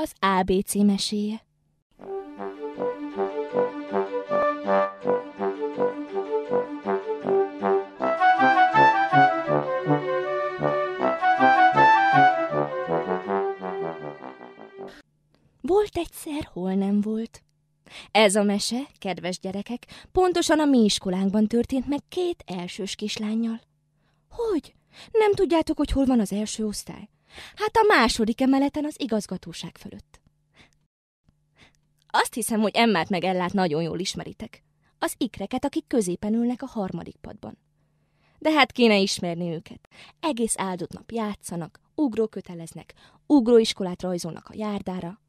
az ABC meséje. Volt egyszer, hol nem volt. Ez a mese, kedves gyerekek, pontosan a mi iskolánkban történt meg két elsős kislányjal. Hogy? Nem tudjátok, hogy hol van az első osztály? Hát a második emeleten az igazgatóság fölött. Azt hiszem, hogy Emmát meg Ellát nagyon jól ismeritek. Az ikreket, akik középen ülnek a harmadik padban. De hát kéne ismerni őket. Egész áldott nap játszanak, ugró köteleznek, ugróiskolát rajzolnak a járdára.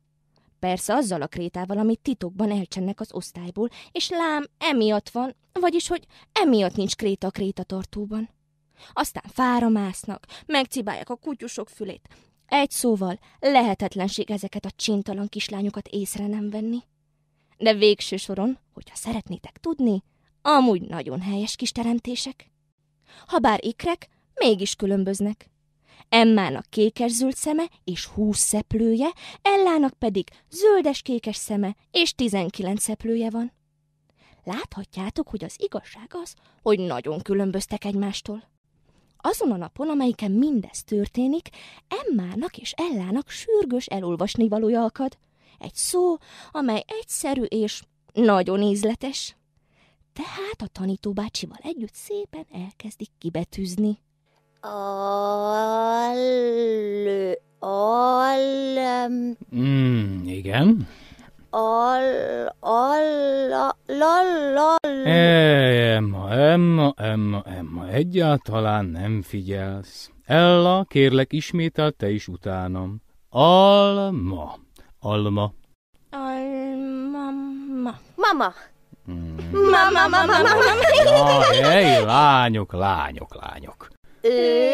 Persze azzal a krétával, amit titokban elcsennek az osztályból, és lám, emiatt van, vagyis hogy emiatt nincs kréta a krétatartóban. Aztán fára másznak, megcibálják a kutyusok fülét. Egy szóval, lehetetlenség ezeket a csintalan kislányokat észre nem venni. De végső soron, hogyha szeretnétek tudni, amúgy nagyon helyes kis teremtések. Habár ikrek, mégis különböznek. Emmának kékes zöld szeme és húsz szeplője, Ellának pedig zöldes-kékes szeme és tizenkilenc szeplője van. Láthatjátok, hogy az igazság az, hogy nagyon különböztek egymástól. Azon a napon, amelyiken mindez történik, Emmának és Ellának sürgős elolvasni valója akad. Egy szó, amely egyszerű és nagyon ízletes. Tehát a tanítóbácsival együtt szépen elkezdik kibetűzni. Al... Al... Mm, igen. Al... Al... La... La... La... la. Eh, Emma, Emma, Emma, egyáltalán nem figyelsz. Ella, kérlek ismétel te is utánam. Alma, alma. Alma, ma. mama. Hmm. Mama, mama, mama, mama. Jaj, lányok, lányok, lányok. Ő,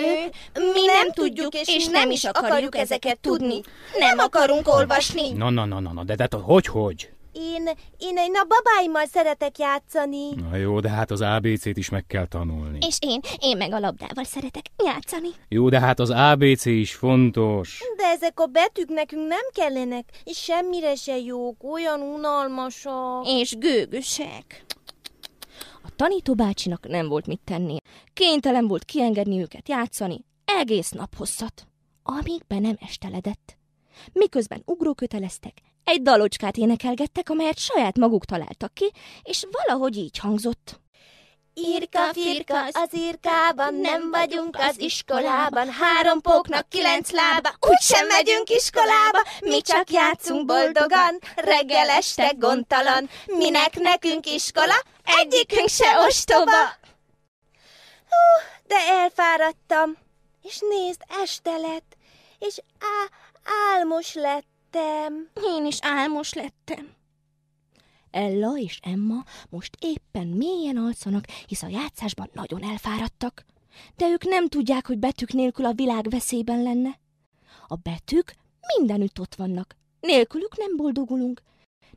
mi nem tudjuk, és, és nem is akarjuk ezeket tudni. Nem akarunk olvasni. Na, na, na, na, na de, de hogy, hogy? Én, én egy nap babáimmal szeretek játszani. Na jó, de hát az ABC-t is meg kell tanulni. És én, én meg a labdával szeretek játszani. Jó, de hát az ABC is fontos. De ezek a betűk nekünk nem kellenek, és semmire se jók, olyan unalmasak. És gőgösek. A tanító bácsinak nem volt mit tenni. Kénytelen volt kiengedni őket játszani egész nap hosszat, amíg be nem esteledett. Miközben ugróköteleztek, egy dalocskát énekelgettek, amelyet saját maguk találtak ki, és valahogy így hangzott. Irka, firka, az irkában nem vagyunk az iskolában, három póknak kilenc lába, úgysem megyünk iskolába, mi csak játszunk boldogan, reggel este gondtalan, minek nekünk iskola, egyikünk se ostoba. Hú, de elfáradtam, és nézd, este lett, és á, Álmos lettem. Én is álmos lettem. Ella és Emma most éppen mélyen alszanak, hisz a játszásban nagyon elfáradtak. De ők nem tudják, hogy betűk nélkül a világ veszélyben lenne. A betűk mindenütt ott vannak. Nélkülük nem boldogulunk.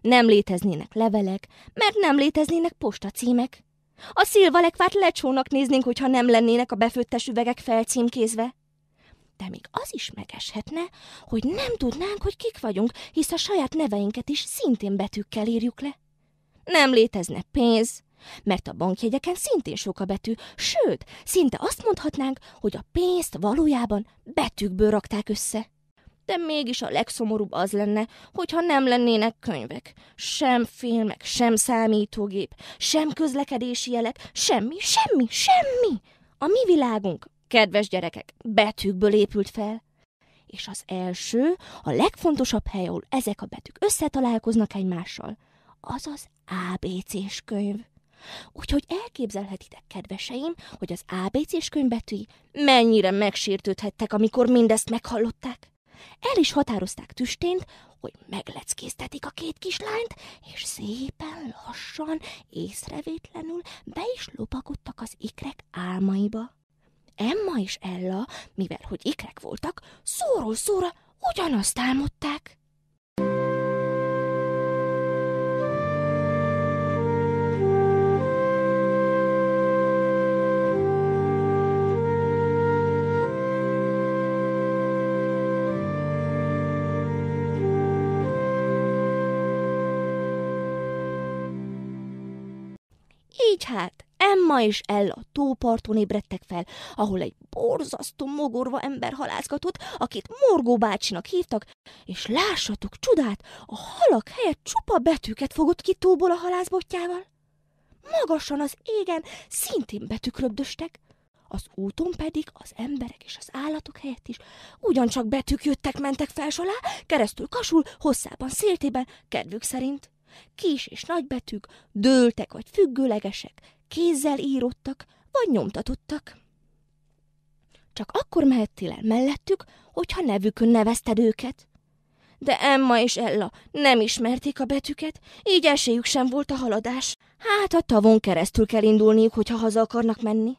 Nem léteznének levelek, mert nem léteznének postacímek. A szilvalekvárt lecsónak néznénk, hogyha nem lennének a befőttes üvegek felcímkézve de még az is megeshetne, hogy nem tudnánk, hogy kik vagyunk, hisz a saját neveinket is szintén betűkkel írjuk le. Nem létezne pénz, mert a bankjegyeken szintén sok a betű, sőt, szinte azt mondhatnánk, hogy a pénzt valójában betűkből rakták össze. De mégis a legszomorúbb az lenne, hogyha nem lennének könyvek, sem filmek, sem számítógép, sem közlekedési jelek, semmi, semmi, semmi. A mi világunk kedves gyerekek, betűkből épült fel, és az első, a legfontosabb hely, ahol ezek a betűk összetalálkoznak egymással, az az ABC-s könyv. Úgyhogy elképzelhetitek, kedveseim, hogy az ABC-s betűi mennyire megsértődhettek, amikor mindezt meghallották. El is határozták tüstént, hogy megleckéztetik a két kislányt, és szépen lassan, észrevétlenül be is lopakodtak az ikrek álmaiba. Emma és Ella, mivel hogy ikrek voltak, szóról szóra ugyanazt álmodták. Így hát, Emma és Ella tóparton ébredtek fel, ahol egy borzasztó mogorva ember halászgatott, akit Morgó bácsinak hívtak, és lássatok csodát, a halak helyett csupa betűket fogott ki tóból a halászbottyával. Magasan az égen szintén betűk röbdöstek, az úton pedig az emberek és az állatok helyett is ugyancsak betűk jöttek-mentek fels alá, keresztül kasul, hosszában, széltében, kedvük szerint kis és nagy betűk dőltek vagy függőlegesek, kézzel írottak vagy nyomtatottak. Csak akkor mehettél el mellettük, hogyha nevükön nevezted őket. De Emma és Ella nem ismerték a betűket, így esélyük sem volt a haladás. Hát a tavon keresztül kell indulniuk, hogyha haza akarnak menni.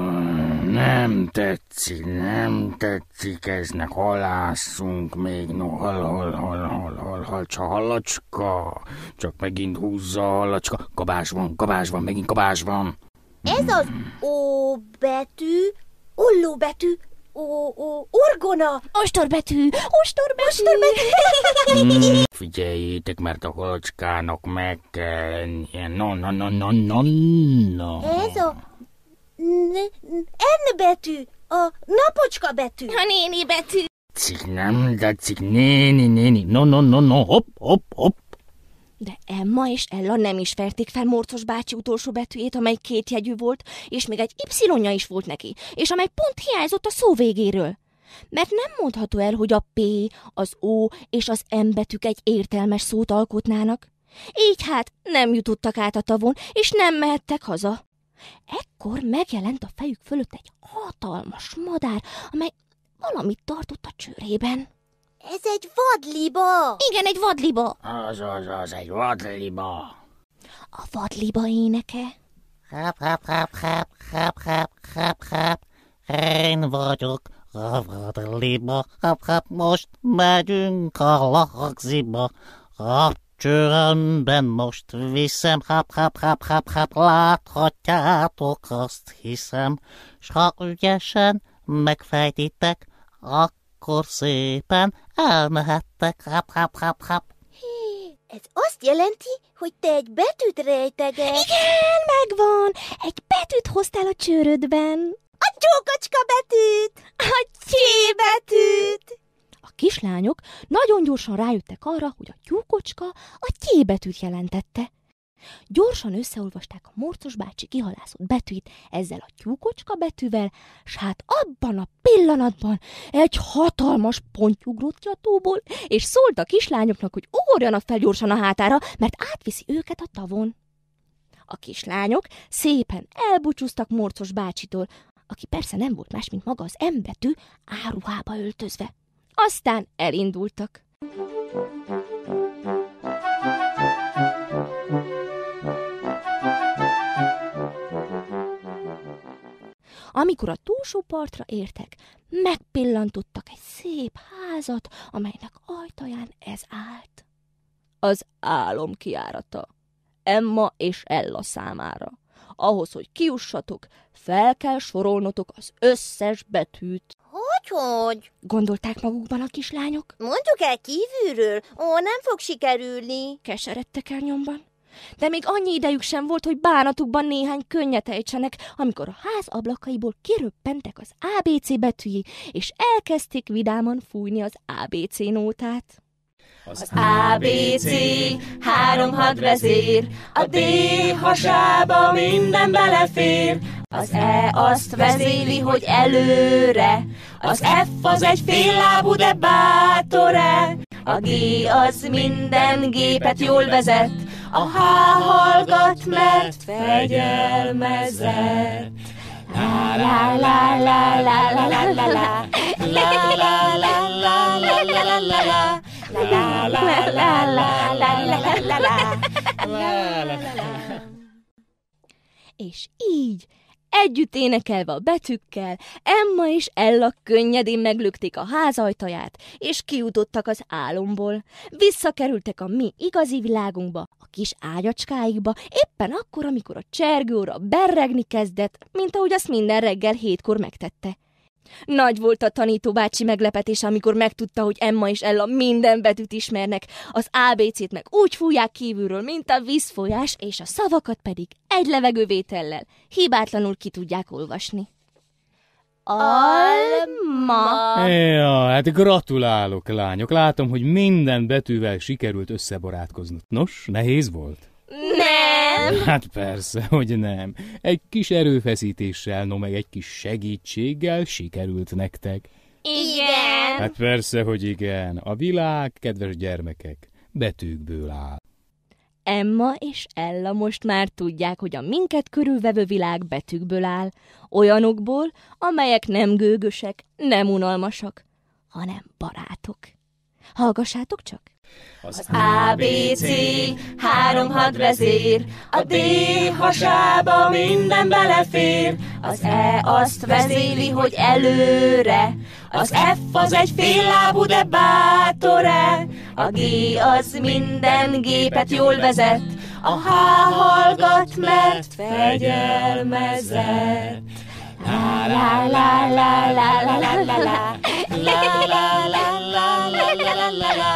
Nem tetszik, nem tetszik, eznek halászunk még, no hal, hal, hal, hal, hal, hal, csak halacska, csak megint húzza a halacska, kabás van, kabás van, megint kabás van. Ez az hmm. O betű, olló betű, ó, ó, orgona! betű, ostor betű. Hmm. Figyeljétek, mert a halacskának meg kell lennie. No, no, no, no, no, no. Ez a N betű, a napocska betű. A néni betű. Cik nem, de cik néni, néni. No, no, no, no, hopp, hopp, hopp. De Emma és Ella nem is ismerték fel Morcos bácsi utolsó betűjét, amely két jegyű volt, és még egy y is volt neki, és amely pont hiányzott a szó végéről. Mert nem mondható el, hogy a P, az O és az M betűk egy értelmes szót alkotnának. Így hát nem jutottak át a tavon, és nem mehettek haza. Ekkor megjelent a fejük fölött egy hatalmas madár, amely valamit tartott a csőrében. Ez egy vadliba! Igen, egy vadliba! Az, az, az, egy vadliba! A vadliba éneke. Háp, háp, háp, háp, háp, háp, háp, háp. Én vagyok a vadliba. Háp, háp, most megyünk a lakziba. Háp, Csörömben most viszem, hap, hap, hap, hap, hap, láthatjátok azt hiszem, s ha ügyesen megfejtitek, akkor szépen elmehettek, hap, hap, hap, hap. ez azt jelenti, hogy te egy betűt rejteged. Igen, megvan! Egy betűt hoztál a csőrödben. A csókacska betűt! A csébetűt! betűt! kislányok nagyon gyorsan rájöttek arra, hogy a tyúkocska a T betűt jelentette. Gyorsan összeolvasták a Morcos bácsi kihalászott betűit ezzel a tyúkocska betűvel, s hát abban a pillanatban egy hatalmas ponty ugrott ki a tóból, és szólt a kislányoknak, hogy ugorjanak fel gyorsan a hátára, mert átviszi őket a tavon. A kislányok szépen elbúcsúztak Morcos bácsitól, aki persze nem volt más, mint maga az embetű áruhába öltözve. Aztán elindultak. Amikor a túlsó partra értek, megpillantottak egy szép házat, amelynek ajtaján ez állt. Az álom kiárata. Emma és Ella számára. Ahhoz, hogy kiussatok, fel kell sorolnotok az összes betűt hogy? Gondolták magukban a kislányok? Mondjuk el kívülről, ó, nem fog sikerülni. Keseredtek el nyomban. De még annyi idejük sem volt, hogy bánatukban néhány könnyet ejtsenek, amikor a ház ablakaiból kiröppentek az ABC betűi, és elkezdték vidáman fújni az ABC nótát. Az ABC három vezér, a D hasába minden belefér. Az E azt vezéli, hogy előre, az F az egy féllábú, de bátor -e. A G az minden gépet jól vezet, a H hallgat, mert fegyelmezett. La la la la la la la la la la la la la la la la és így, együtt énekelve a betűkkel, Emma és Ella könnyedén meglökték a ház ajtaját, és kiutottak az álomból. Visszakerültek a mi igazi világunkba, a kis ágyacskáikba, éppen akkor, amikor a csergőra berregni kezdett, mint ahogy azt minden reggel hétkor megtette. Nagy volt a tanító bácsi meglepetése, amikor megtudta, hogy Emma és Ella minden betűt ismernek, az ABC-t meg úgy fújják kívülről, mint a vízfolyás, és a szavakat pedig egy levegővétellel hibátlanul ki tudják olvasni. Alma. Ja, hát gratulálok, lányok. Látom, hogy minden betűvel sikerült összebarátkoznod. Nos, nehéz volt? nem? Hát persze, hogy nem. Egy kis erőfeszítéssel, no meg egy kis segítséggel sikerült nektek. Igen. Hát persze, hogy igen. A világ, kedves gyermekek, betűkből áll. Emma és Ella most már tudják, hogy a minket körülvevő világ betűkből áll, olyanokból, amelyek nem gőgösek, nem unalmasak, hanem barátok. Hallgassátok csak! Az ABC három hadvezér, a D hasába minden belefér, az E azt vezéli, hogy előre, az F az egy lábú, de bátor -e. A G az minden gépet jól vezet, a H hallgat, mert fegyelmezett. La la la la la la la la la la la la la la la la